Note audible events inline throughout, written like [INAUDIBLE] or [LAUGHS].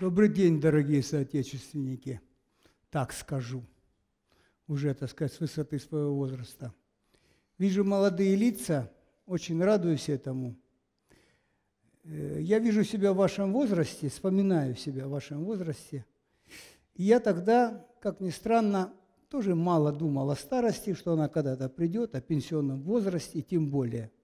Добрый день, дорогие соотечественники. Так скажу. Уже, так сказать, с высоты своего возраста. Вижу молодые лица, очень радуюсь этому. Э, я вижу себя в вашем возрасте, вспоминаю себя в вашем возрасте. И я тогда, как ни странно, тоже мало думал о старости, что она когда-то придет, о пенсионном возрасте, тем более –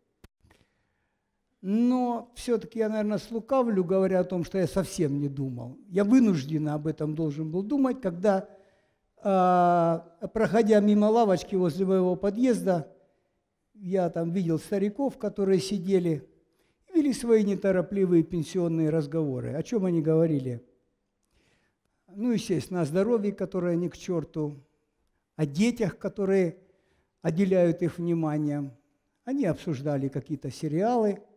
но все-таки я, наверное, слукавлю, говоря о том, что я совсем не думал. Я вынужденно об этом должен был думать, когда, а, проходя мимо лавочки возле моего подъезда, я там видел стариков, которые сидели, и вели свои неторопливые пенсионные разговоры. О чем они говорили? Ну, естественно, о здоровье, которое не к черту, о детях, которые отделяют их вниманием. Они обсуждали какие-то сериалы –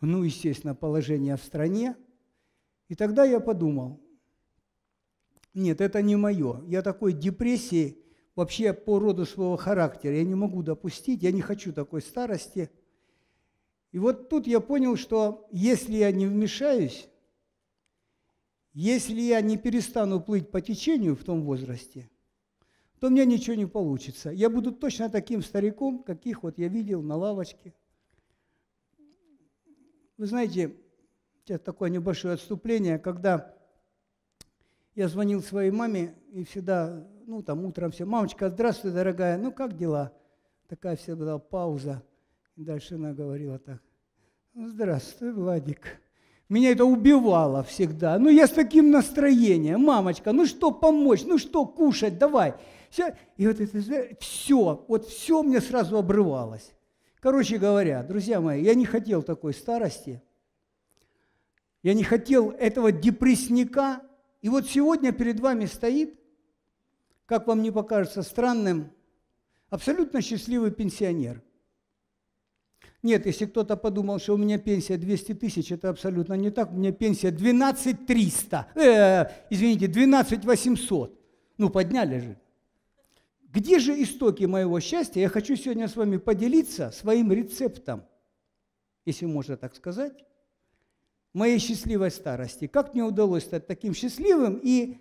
ну, естественно, положение в стране. И тогда я подумал, нет, это не мое. Я такой депрессии вообще по роду своего характера я не могу допустить, я не хочу такой старости. И вот тут я понял, что если я не вмешаюсь, если я не перестану плыть по течению в том возрасте, то у меня ничего не получится. Я буду точно таким стариком, каких вот я видел на лавочке – вы знаете, сейчас такое небольшое отступление, когда я звонил своей маме и всегда, ну там утром все, мамочка, здравствуй, дорогая, ну как дела? Такая всегда была пауза. И дальше она говорила так, «Ну, здравствуй, Владик. Меня это убивало всегда. Ну, я с таким настроением. Мамочка, ну что помочь, ну что кушать, давай. Все. И вот это все, вот все мне сразу обрывалось. Короче говоря, друзья мои, я не хотел такой старости. Я не хотел этого депрессника. И вот сегодня перед вами стоит, как вам не покажется странным, абсолютно счастливый пенсионер. Нет, если кто-то подумал, что у меня пенсия 200 тысяч, это абсолютно не так. У меня пенсия 12 300, э, извините, 12 800. Ну, подняли же. Где же истоки моего счастья? Я хочу сегодня с вами поделиться своим рецептом, если можно так сказать, моей счастливой старости. Как мне удалось стать таким счастливым? И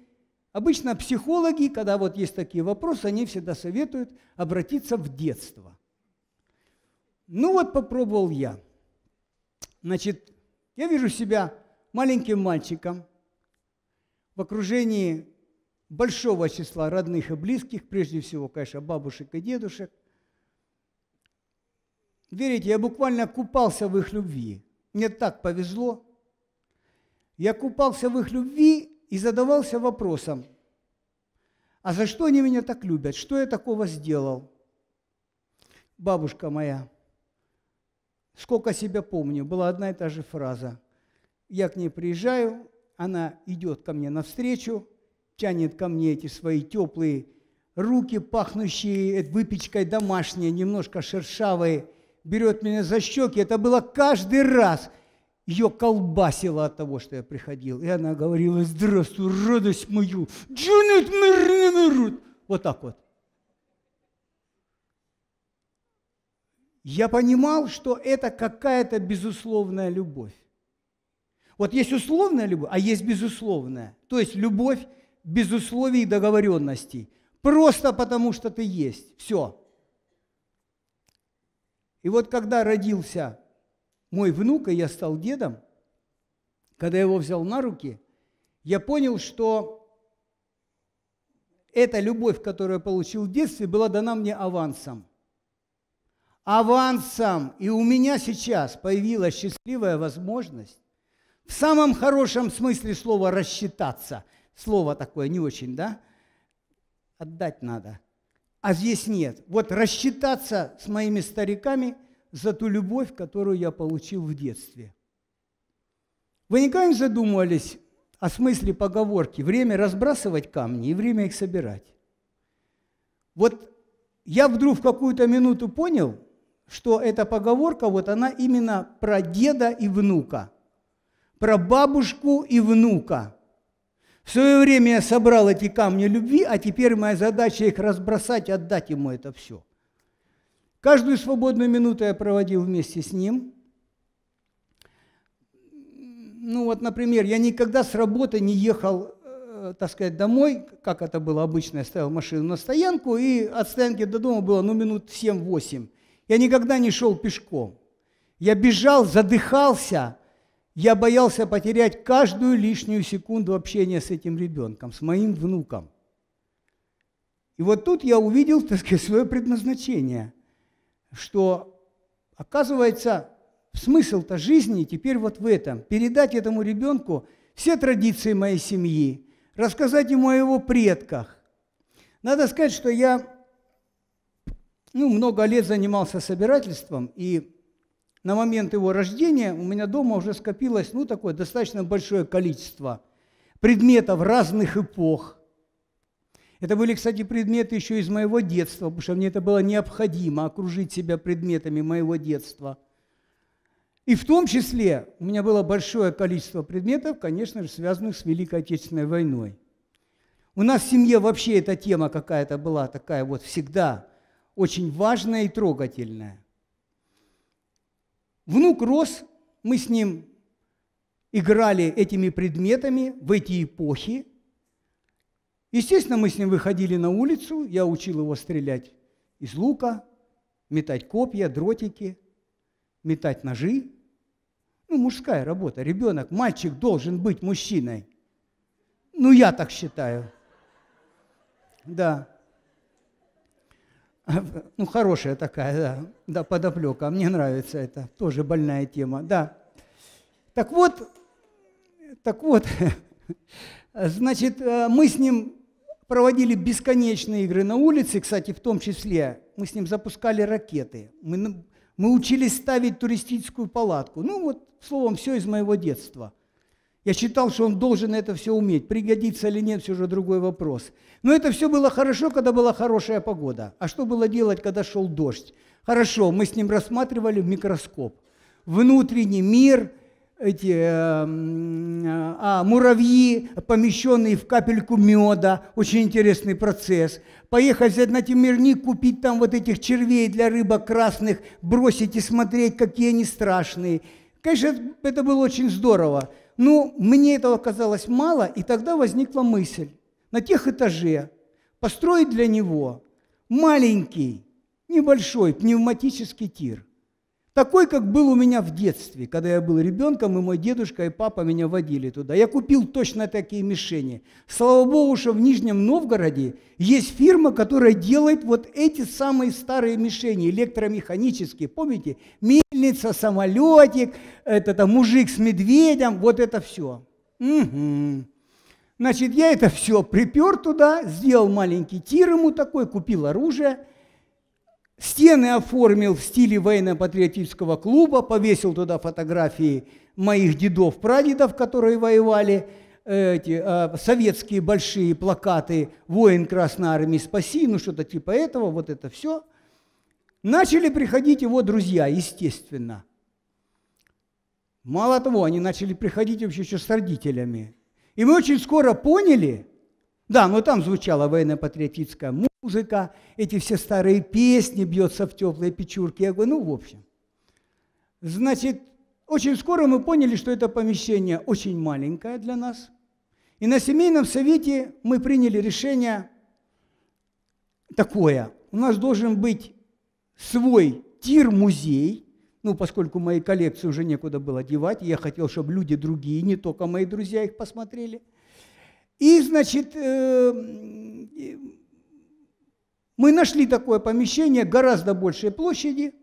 обычно психологи, когда вот есть такие вопросы, они всегда советуют обратиться в детство. Ну вот попробовал я. Значит, я вижу себя маленьким мальчиком в окружении большого числа родных и близких, прежде всего, конечно, бабушек и дедушек. Верите, я буквально купался в их любви. Мне так повезло. Я купался в их любви и задавался вопросом, а за что они меня так любят? Что я такого сделал? Бабушка моя, сколько себя помню, была одна и та же фраза. Я к ней приезжаю, она идет ко мне навстречу – тянет ко мне эти свои теплые руки, пахнущие выпечкой домашней, немножко шершавые, берет меня за щеки. Это было каждый раз. Ее колбасило от того, что я приходил. И она говорила, здравствуй, радость мою. Джунет Мирнинерут. Вот так вот. Я понимал, что это какая-то безусловная любовь. Вот есть условная любовь, а есть безусловная. То есть любовь, без условий и договоренностей. Просто потому, что ты есть. Все. И вот когда родился мой внук, и я стал дедом, когда я его взял на руки, я понял, что эта любовь, которую я получил в детстве, была дана мне авансом. Авансом. И у меня сейчас появилась счастливая возможность в самом хорошем смысле слова рассчитаться – Слово такое не очень, да? Отдать надо. А здесь нет. Вот рассчитаться с моими стариками за ту любовь, которую я получил в детстве. Вы никогда не задумывались о смысле поговорки «время разбрасывать камни и время их собирать»? Вот я вдруг в какую-то минуту понял, что эта поговорка, вот она именно про деда и внука, про бабушку и внука. В свое время я собрал эти камни любви, а теперь моя задача их разбросать, отдать ему это все. Каждую свободную минуту я проводил вместе с ним. Ну вот, например, я никогда с работы не ехал, э, так сказать, домой, как это было обычно, я ставил машину на стоянку, и от стоянки до дома было, ну, минут 7-8. Я никогда не шел пешком. Я бежал, задыхался – я боялся потерять каждую лишнюю секунду общения с этим ребенком, с моим внуком. И вот тут я увидел, так сказать, свое предназначение, что, оказывается, смысл-то жизни теперь вот в этом. Передать этому ребенку все традиции моей семьи, рассказать ему о его предках. Надо сказать, что я ну, много лет занимался собирательством, и на момент его рождения у меня дома уже скопилось, ну, такое достаточно большое количество предметов разных эпох. Это были, кстати, предметы еще из моего детства, потому что мне это было необходимо, окружить себя предметами моего детства. И в том числе у меня было большое количество предметов, конечно же, связанных с Великой Отечественной войной. У нас в семье вообще эта тема какая-то была такая вот всегда очень важная и трогательная. Внук рос, мы с ним играли этими предметами в эти эпохи. Естественно, мы с ним выходили на улицу, я учил его стрелять из лука, метать копья, дротики, метать ножи. Ну, мужская работа, ребенок, мальчик должен быть мужчиной. Ну, я так считаю. Да. Ну, хорошая такая, да, да, подоплека. А мне нравится это, тоже больная тема, да. Так вот, так вот, [LAUGHS] значит, э, мы с ним проводили бесконечные игры на улице, кстати, в том числе. Мы с ним запускали ракеты. Мы, мы учились ставить туристическую палатку. Ну, вот, словом, все из моего детства – я считал, что он должен это все уметь. Пригодится или нет, все же другой вопрос. Но это все было хорошо, когда была хорошая погода. А что было делать, когда шел дождь? Хорошо, мы с ним рассматривали в микроскоп. Внутренний мир, эти э, э а, муравьи, помещенные в капельку меда, очень интересный процесс. Поехать на Тимирник, купить там вот этих червей для рыбок красных, бросить и смотреть, какие они страшные. Конечно, это было очень здорово. Но «Ну, мне этого казалось мало, и тогда возникла мысль на тех этаже построить для него маленький, небольшой пневматический тир – такой, как был у меня в детстве, когда я был ребенком, и мой дедушка и папа меня водили туда. Я купил точно такие мишени. Слава богу, что в Нижнем Новгороде есть фирма, которая делает вот эти самые старые мишени, электромеханические. Помните? Мельница, самолетик, это там мужик с медведем, вот это все. Угу. Значит, я это все припер туда, сделал маленький тир ему такой, купил оружие – Стены оформил в стиле военно-патриотического клуба, повесил туда фотографии моих дедов, прадедов, которые воевали, э, эти э, советские большие плакаты «Воин Красной Армии, спаси», ну что-то типа этого, вот это все. Начали приходить его друзья, естественно. Мало того, они начали приходить вообще еще с родителями. И мы очень скоро поняли, да, но ну, там звучала военно-патриотическая музыка, мужика, эти все старые песни бьется в теплые печурки. Я говорю, ну, в общем. Значит, очень скоро мы поняли, что это помещение очень маленькое для нас. И на семейном совете мы приняли решение такое. У нас должен быть свой тир-музей, ну, поскольку мои коллекции уже некуда было девать, я хотел, чтобы люди другие, не только мои друзья их посмотрели. И, значит, э, мы нашли такое помещение, гораздо большей площади,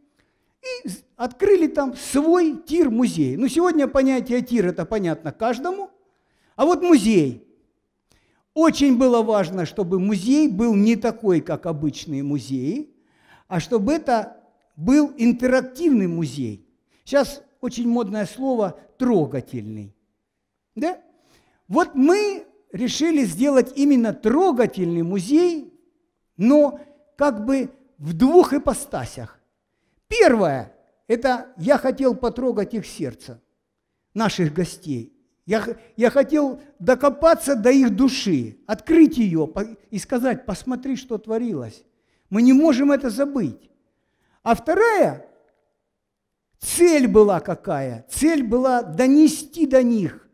и открыли там свой тир-музей. Ну, сегодня понятие тир – это понятно каждому, а вот музей. Очень было важно, чтобы музей был не такой, как обычные музеи, а чтобы это был интерактивный музей. Сейчас очень модное слово «трогательный». Да? Вот мы решили сделать именно трогательный музей, но как бы в двух ипостасях. Первое – это я хотел потрогать их сердце, наших гостей. Я, я хотел докопаться до их души, открыть ее и сказать, посмотри, что творилось. Мы не можем это забыть. А вторая цель была какая? Цель была донести до них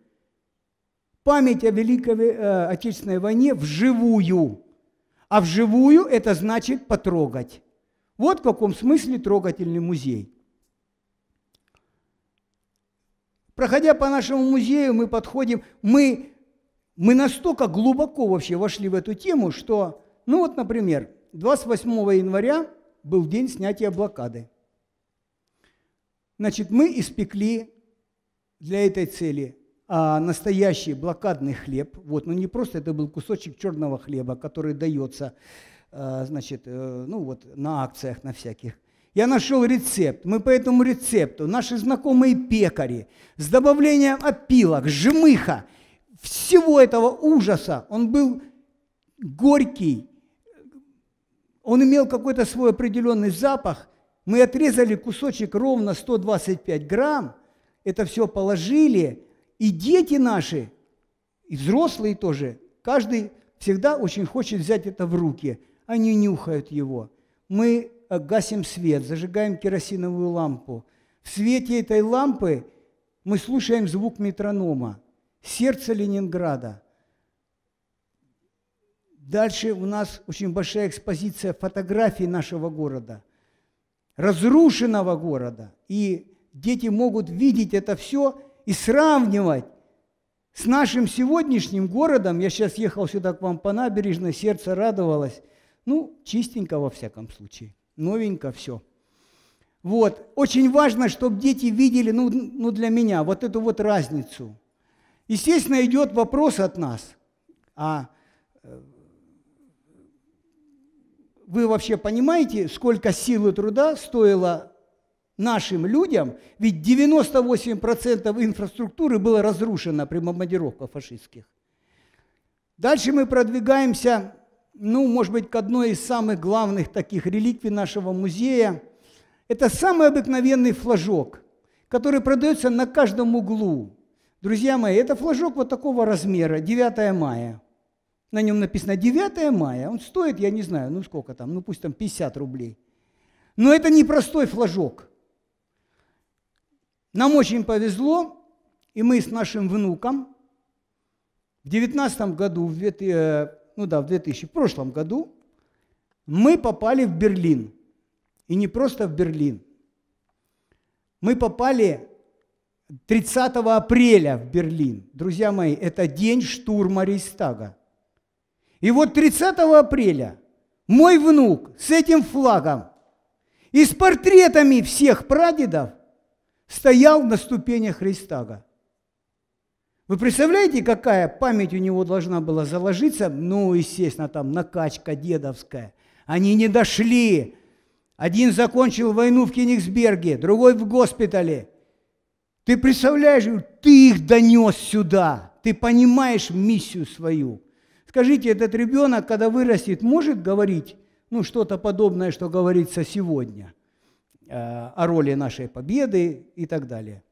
память о Великой э, Отечественной войне вживую – а вживую это значит потрогать. Вот в каком смысле трогательный музей. Проходя по нашему музею, мы подходим, мы, мы настолько глубоко вообще вошли в эту тему, что, ну вот, например, 28 января был день снятия блокады. Значит, мы испекли для этой цели а, настоящий блокадный хлеб. Вот, но ну, не просто это был кусочек черного хлеба, который дается а, значит, э, ну, вот, на акциях, на всяких. Я нашел рецепт. Мы по этому рецепту, наши знакомые пекари, с добавлением опилок, жмыха, всего этого ужаса, он был горький, он имел какой-то свой определенный запах. Мы отрезали кусочек ровно 125 грамм, это все положили – и дети наши, и взрослые тоже, каждый всегда очень хочет взять это в руки. Они нюхают его. Мы э, гасим свет, зажигаем керосиновую лампу. В свете этой лампы мы слушаем звук метронома. Сердце Ленинграда. Дальше у нас очень большая экспозиция фотографий нашего города, разрушенного города. И дети могут видеть это все и сравнивать с нашим сегодняшним городом, я сейчас ехал сюда к вам по набережной, сердце радовалось, ну, чистенько во всяком случае, новенько все. Вот, очень важно, чтобы дети видели, ну, ну для меня, вот эту вот разницу. Естественно, идет вопрос от нас, а э, вы вообще понимаете, сколько силы труда стоило нашим людям, ведь 98% инфраструктуры было разрушено при бомбардировках фашистских. Дальше мы продвигаемся, ну, может быть, к одной из самых главных таких реликвий нашего музея. Это самый обыкновенный флажок, который продается на каждом углу. Друзья мои, это флажок вот такого размера, 9 мая. На нем написано 9 мая. Он стоит, я не знаю, ну сколько там, ну пусть там 50 рублей. Но это не простой флажок. Нам очень повезло, и мы с нашим внуком в 19 году, в 2000, э, ну да, в 2000, в прошлом году, мы попали в Берлин. И не просто в Берлин. Мы попали 30 апреля в Берлин. Друзья мои, это день штурма Рейстага. И вот 30 апреля мой внук с этим флагом и с портретами всех прадедов стоял на ступенях Христа. Вы представляете, какая память у него должна была заложиться? Ну, естественно, там накачка дедовская. Они не дошли. Один закончил войну в Кенигсберге, другой в госпитале. Ты представляешь, ты их донес сюда. Ты понимаешь миссию свою. Скажите, этот ребенок, когда вырастет, может говорить ну, что-то подобное, что говорится сегодня – Э, о роли нашей победы и так далее.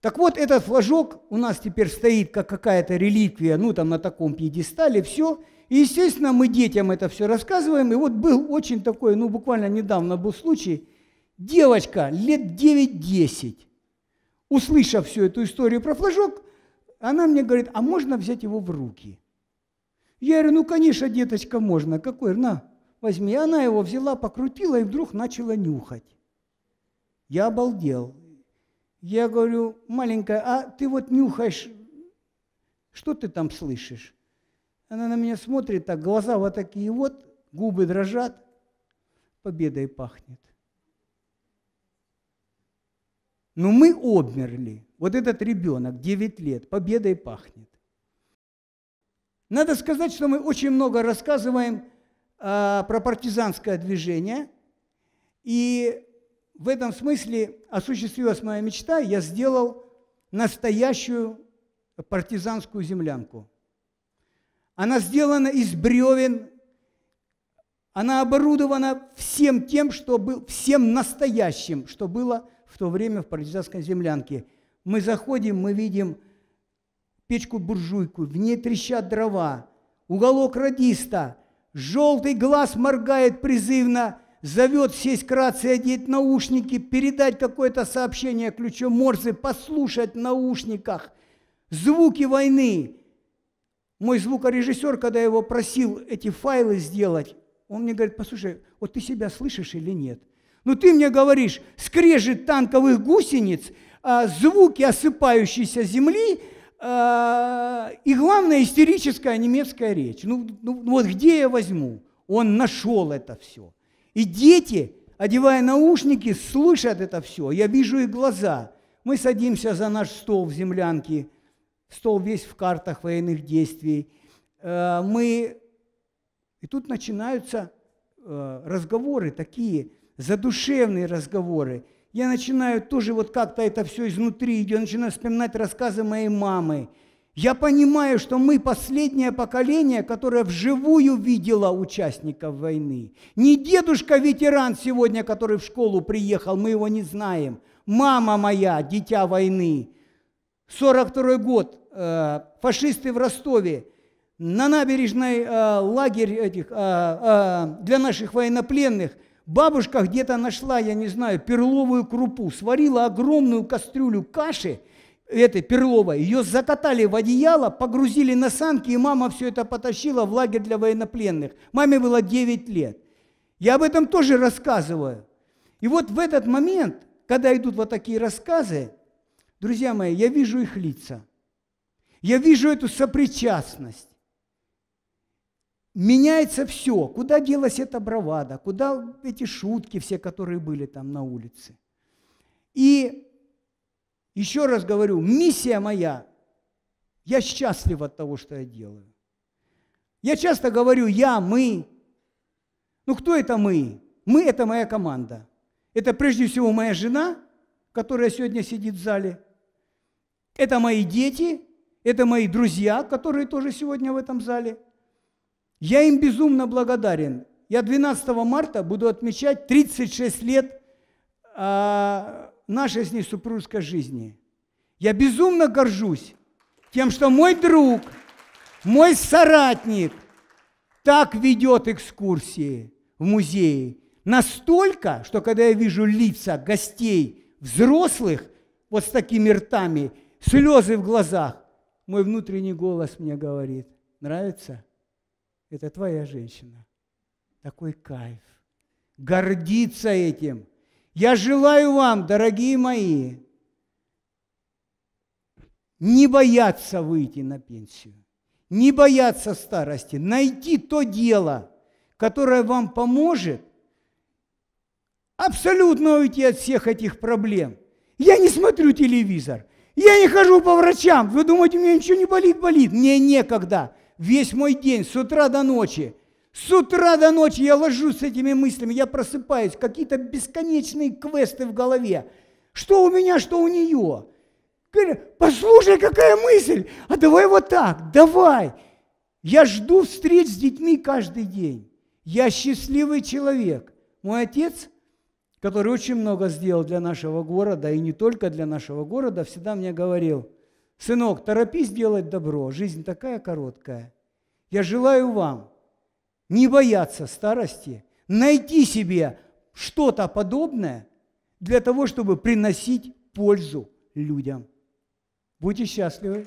Так вот, этот флажок у нас теперь стоит как какая-то реликвия, ну там на таком пьедестале, все. И, естественно, мы детям это все рассказываем. И вот был очень такой, ну буквально недавно был случай, девочка лет 9-10, услышав всю эту историю про флажок, она мне говорит, а можно взять его в руки? Я говорю, ну, конечно, деточка, можно. Какой? На, возьми. И она его взяла, покрутила и вдруг начала нюхать. Я обалдел. Я говорю, маленькая, а ты вот нюхаешь, что ты там слышишь? Она на меня смотрит так, глаза вот такие вот, губы дрожат, победой пахнет. Но мы обмерли. Вот этот ребенок, 9 лет, победой пахнет. Надо сказать, что мы очень много рассказываем Э, про партизанское движение. И в этом смысле осуществилась моя мечта. Я сделал настоящую партизанскую землянку. Она сделана из бревен, она оборудована всем тем, что был, всем настоящим, что было в то время в партизанской землянке. Мы заходим, мы видим печку-буржуйку, в ней трещат дрова, уголок радиста, Желтый глаз моргает призывно, зовет сесть кратце, одеть наушники, передать какое-то сообщение ключом Морзе, послушать в наушниках. Звуки войны. Мой звукорежиссер, когда я его просил эти файлы сделать, он мне говорит, послушай, вот ты себя слышишь или нет? Ну ты мне говоришь, скрежет танковых гусениц, а звуки осыпающейся земли – Э, и главное, истерическая немецкая речь. Ну, ну вот где я возьму? Он нашел это все. И дети, одевая наушники, слышат это все. Я вижу их глаза. Мы садимся за наш стол в землянке. Стол весь в картах военных действий. Э, мы... И тут начинаются э, разговоры такие, задушевные разговоры – я начинаю тоже вот как-то это все изнутри, я начинаю вспоминать рассказы моей мамы. Я понимаю, что мы последнее поколение, которое вживую видело участников войны. Не дедушка-ветеран сегодня, который в школу приехал, мы его не знаем. Мама моя, дитя войны. 42 год, э, фашисты в Ростове. На набережной э, лагерь этих, э, э, для наших военнопленных – Бабушка где-то нашла, я не знаю, перловую крупу, сварила огромную кастрюлю каши этой перловой, ее закатали в одеяло, погрузили на санки, и мама все это потащила в лагерь для военнопленных. Маме было 9 лет. Я об этом тоже рассказываю. И вот в этот момент, когда идут вот такие рассказы, друзья мои, я вижу их лица. Я вижу эту сопричастность меняется все. Куда делась эта бравада? Куда эти шутки все, которые были там на улице? И еще раз говорю, миссия моя, я счастлив от того, что я делаю. Я часто говорю, я, мы. Ну кто это мы? Мы – это моя команда. Это прежде всего моя жена, которая сегодня сидит в зале. Это мои дети, это мои друзья, которые тоже сегодня в этом зале – я им безумно благодарен. Я 12 марта буду отмечать 36 лет э, нашей с ней супружеской жизни. Я безумно горжусь тем, что мой друг, мой соратник так ведет экскурсии в музее. Настолько, что когда я вижу лица гостей, взрослых, вот с такими ртами, слезы в глазах, мой внутренний голос мне говорит, нравится? Это твоя женщина. Такой кайф. Гордиться этим. Я желаю вам, дорогие мои, не бояться выйти на пенсию, не бояться старости, найти то дело, которое вам поможет абсолютно уйти от всех этих проблем. Я не смотрю телевизор, я не хожу по врачам. Вы думаете, у меня ничего не болит? Болит. Мне некогда весь мой день, с утра до ночи. С утра до ночи я ложусь с этими мыслями, я просыпаюсь, какие-то бесконечные квесты в голове. Что у меня, что у нее. Говорю, послушай, какая мысль, а давай вот так, давай. Я жду встреч с детьми каждый день. Я счастливый человек. Мой отец, который очень много сделал для нашего города, и не только для нашего города, всегда мне говорил – Сынок, торопись делать добро, жизнь такая короткая. Я желаю вам не бояться старости, найти себе что-то подобное для того, чтобы приносить пользу людям. Будьте счастливы!